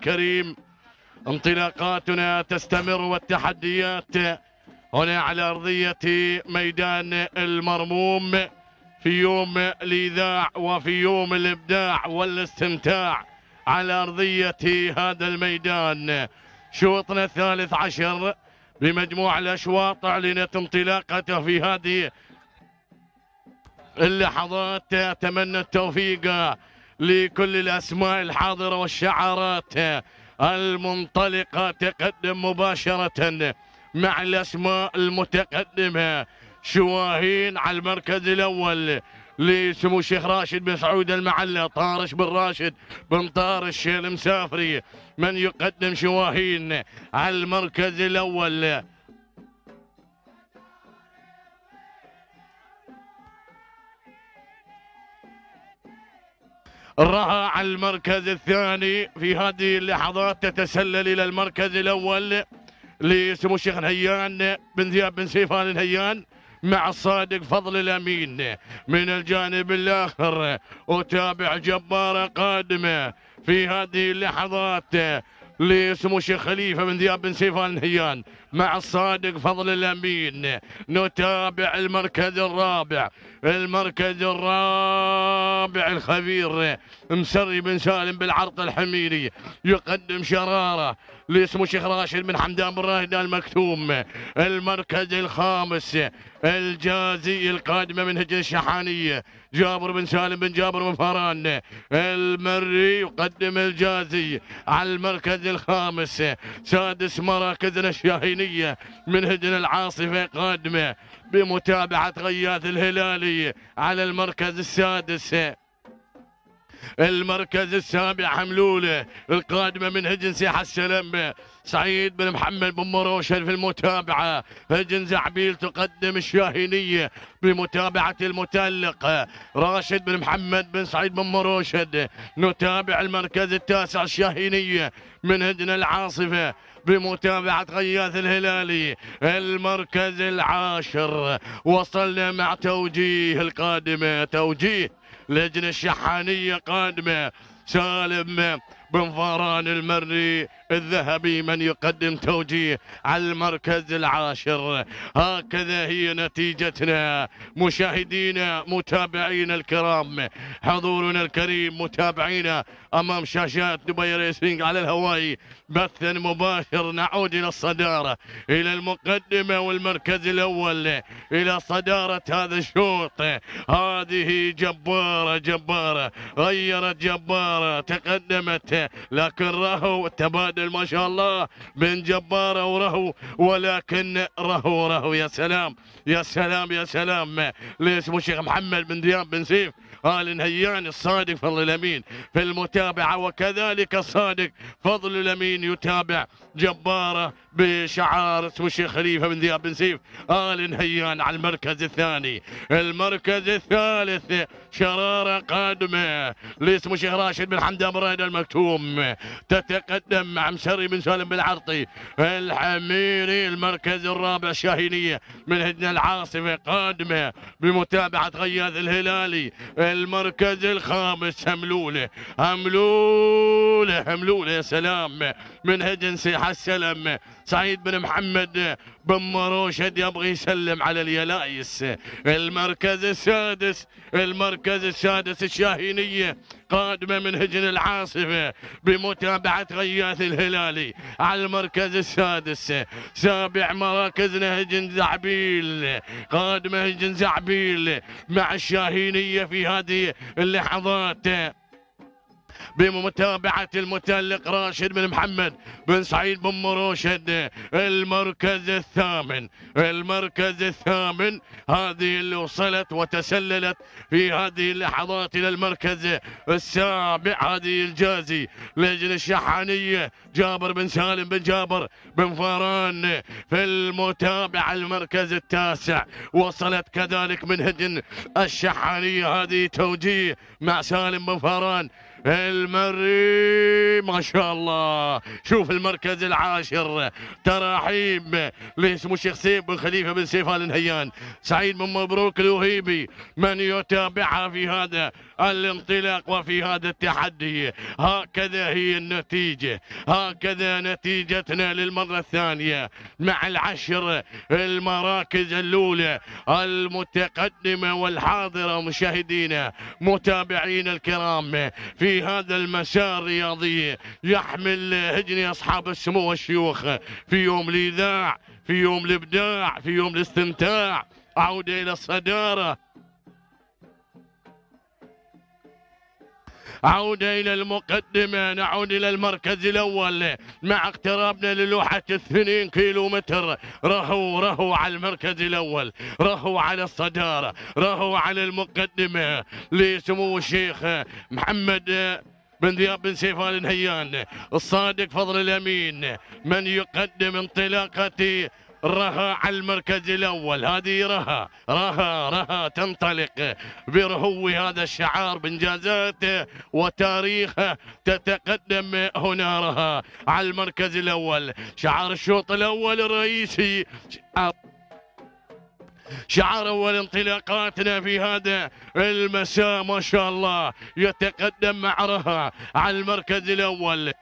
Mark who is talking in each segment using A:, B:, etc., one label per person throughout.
A: الكريم انطلاقاتنا تستمر والتحديات هنا على أرضية ميدان المرموم في يوم الإذاع وفي يوم الإبداع والاستمتاع على أرضية هذا الميدان شوطنا الثالث عشر بمجموع الأشواط أعلنت انطلاقته في هذه اللحظات أتمنى التوفيق لكل الأسماء الحاضرة والشعارات المنطلقة تقدم مباشرة مع الأسماء المتقدمة شواهين على المركز الأول لسمو الشيخ راشد بن سعود المعلى طارش بن راشد بن طارش المسافري من يقدم شواهين على المركز الأول رها على المركز الثاني في هذه اللحظات تتسلل إلى المركز الأول لسمو الشيخ نهيان بن ذياب بن سيف آل نهيان مع الصادق فضل الأمين من الجانب الآخر أتابع جبارة قادمة في هذه اللحظات لسمو الشيخ خليفه بن ذياب بن سيفان الهيان مع الصادق فضل الامين نتابع المركز الرابع المركز الرابع الخبير مسري بن سالم بالعرق الحميري يقدم شراره اللي شيخ راشد بن حمدان بن راشد المكتوم المركز الخامس الجازي القادمة من هجر الشحانية جابر بن سالم بن جابر بن فاران المري يقدم الجازي على المركز الخامس سادس مراكزنا الشاهينية من هجن العاصفة قادمة بمتابعة غياث الهلالي على المركز السادس المركز السابع حملولة القادمة من هجنسي حسلم سعيد بن محمد بن مروشل في المتابعة هجن زعبيل تقدم الشاهينية بمتابعة المتألق راشد بن محمد بن سعيد بن مروشد نتابع المركز التاسع الشاهينية من هجن العاصفة بمتابعة غياث الهلالي المركز العاشر وصلنا مع توجيه القادمة توجيه لجنة شحانية قادمة سالم بن فاران المري الذهبي من يقدم توجيه على المركز العاشر هكذا هي نتيجتنا مشاهدينا متابعينا الكرام حضورنا الكريم متابعينا امام شاشات دبي ريسينج على الهواء بثا مباشر نعود الى الصداره الى المقدمه والمركز الاول الى صداره هذا الشوط هذه جباره جباره غيرت جباره تقدمت لكن راهو التبادل ما شاء الله من جبارة ورهو ولكن رهو رهو يا سلام يا سلام يا سلام ليش مو محمد بن دياب بن سيف آل نهيان الصادق فضل الأمين في المتابعة وكذلك الصادق فضل الأمين يتابع جبارة بشعار اسمه خليفة بن ذياب بن سيف آل نهيان على المركز الثاني المركز الثالث شرارة قادمة لاسمه الشيخ راشد بن حمدان أمرين المكتوم تتقدم مع مسري بن سالم بن عرطي الحميري المركز الرابع شاهينية من هدنة العاصفة قادمة بمتابعة غياث الهلالي المركز الخامس هملولة هملولة هملولة يا سلام من هجنسي حسلم سعيد بن محمد بن مروشد يبغي يسلم على اليلايس المركز السادس المركز السادس الشاهينية قادمة من هجن العاصفة بمتابعة غياث الهلالي على المركز السادس سابع مراكزنا هجن زعبيل قادمة هجن زعبيل مع الشاهينية في هذه اللحظات بمتابعة المتألق راشد بن محمد بن سعيد بن مروشد المركز الثامن المركز الثامن هذه اللي وصلت وتسللت في هذه اللحظات إلى المركز السابع هذه الجازي لجنة الشحانية جابر بن سالم بن جابر بن فاران في المتابعة المركز التاسع وصلت كذلك من هجن الشحانية هذه توجيه مع سالم بن فاران المري ما شاء الله شوف المركز العاشر تراحيب لسمو الشيخ سيف بن خليفه بن سيف ال نهيان سعيد بن مبروك الوهيبي من يتابعها في هذا الانطلاق وفي هذا التحدي هكذا هي النتيجة هكذا نتيجتنا للمرة الثانية مع العشر المراكز الأولى المتقدمة والحاضرة مشاهدينا متابعينا الكرام في في هذا المساء الرياضي يحمل هجني أصحاب السمو والشيوخ في يوم الاذاع في يوم الإبداع في يوم الاستمتاع عودة إلى الصدارة عودة إلى المقدمة نعود إلى المركز الأول مع اقترابنا للوحة 2 كيلو متر رهو على المركز الأول رهو على الصدارة رهو على المقدمة لسمو الشيخ محمد بن ذياب بن سيف آل نهيان الصادق فضل الأمين من يقدم انطلاقة رها على المركز الاول هذه رها رها رها تنطلق برهو هذا الشعار بانجازاته وتاريخه تتقدم هنا رها على المركز الاول شعار الشوط الاول الرئيسي شعار اول انطلاقاتنا في هذا المساء ما شاء الله يتقدم مع رها على المركز الاول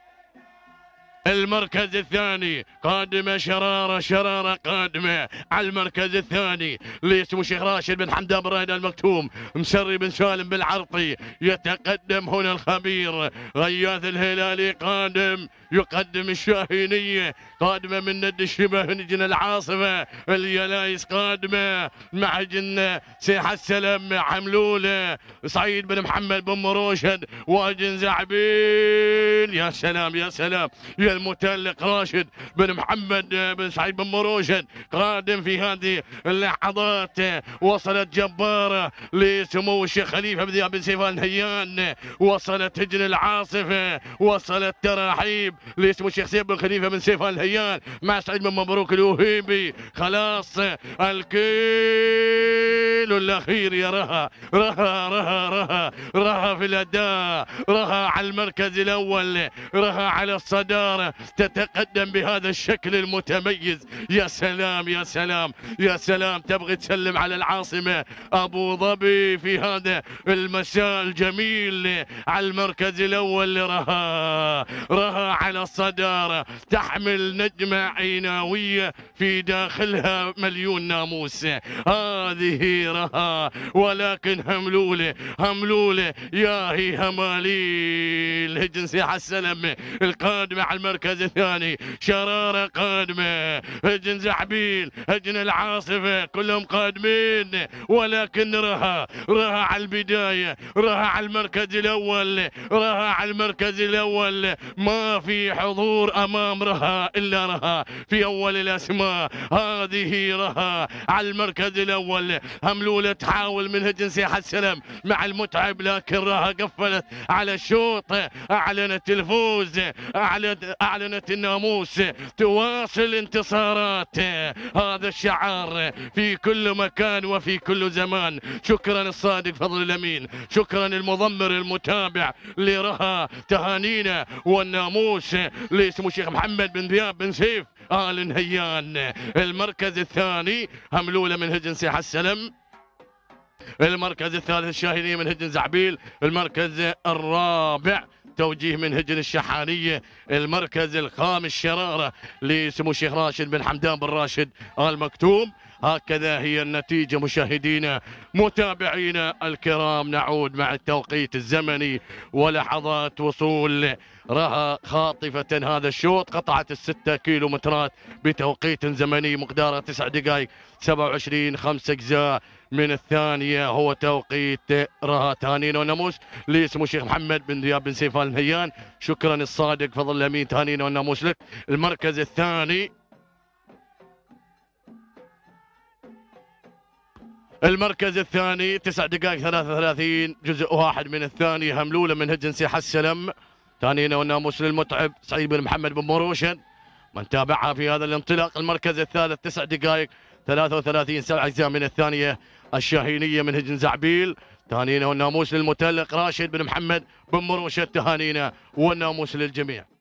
A: المركز الثاني قادمة شرارة شرارة قادمة على المركز الثاني لاسمه شيخ راشد بن حمدان بريدة المكتوم مسري بن سالم بالعرطي يتقدم هنا الخبير غياث الهلالي قادم يقدم الشاهينية قادمة من ند الشبه نجن العاصمة اليلايس قادمة مع جنة سيح السلم حملولة سعيد بن محمد بن مروشد واجن زعبيل يا سلام يا سلام يا المتألق راشد بن محمد آه، بن سعيد بن مروشد قادم في هذه اللحظات وصلت جبارة لسمو الشيخ خليفة بن بن سيفان الهيان وصلت هجر العاصفة وصلت تراحيب لسمو الشيخ سيف بن خليفة بن سيفان الهيان مع سعيد بن مبروك الوهيبي خلاص الكيلو الأخير يا رها رها رها رها رها في الأداء رها على المركز الأول رها على الصدارة تتقدم بهذا الشكل المتميز يا سلام يا سلام يا سلام تبغي تسلم على العاصمة أبو ظبي في هذا المساء الجميل على المركز الأول لرها رها على الصدارة تحمل نجمة عيناوية في داخلها مليون ناموس هذه رها ولكن هملولة هملولة يا هي هماليل هجنسي حسن سلم القادمه على المركز الثاني شراره قادمه هجن زحبيل هجن العاصفه كلهم قادمين ولكن رها رها على البدايه رها على المركز الاول رها على المركز الاول ما في حضور امام رها الا رها في اول الاسماء هذه رها على المركز الاول هملوله تحاول من هجن سيح السلم مع المتعب لكن رها قفلت على الشوط اعلنت الف تفوز أعلنت الناموس تواصل انتصارات هذا الشعار في كل مكان وفي كل زمان شكرا الصادق فضل الأمين شكرا المضمر المتابع لرها تهانينا والناموس لاسم الشيخ محمد بن ذياب بن سيف آل نهيان المركز الثاني هملولة من هجن سيح السلم المركز الثالث الشاهينية من هجن زعبيل المركز الرابع توجيه من هجن الشحانية المركز الخامس شرارة لسمو الشيخ راشد بن حمدان بن راشد آل مكتوم هكذا هي النتيجة مشاهدينا متابعينا الكرام نعود مع التوقيت الزمني ولحظات وصول رها خاطفة هذا الشوط قطعت الستة كيلو مترات بتوقيت زمني مقداره تسع دقائق 27 خمس أجزاء من الثانية هو توقيت رهاتانين وناموس لاسمه الشيخ محمد بن دياب بن سيفان الهيان شكرا الصادق فضل الأمين تانين وناموس لك المركز الثاني المركز الثاني تسع دقائق 33 جزء واحد من الثاني هملولة من هجنسي حسلم تانين وناموس للمتعب سعيد بن محمد بن مروشن من تابعها في هذا الانطلاق المركز الثالث تسع دقائق 33 سبع اجزاء من الثانيه الشاهينيه من هجن زعبيل تهانينا والناموس للمتلق راشد بن محمد بن مروشه تهانينا والناموس للجميع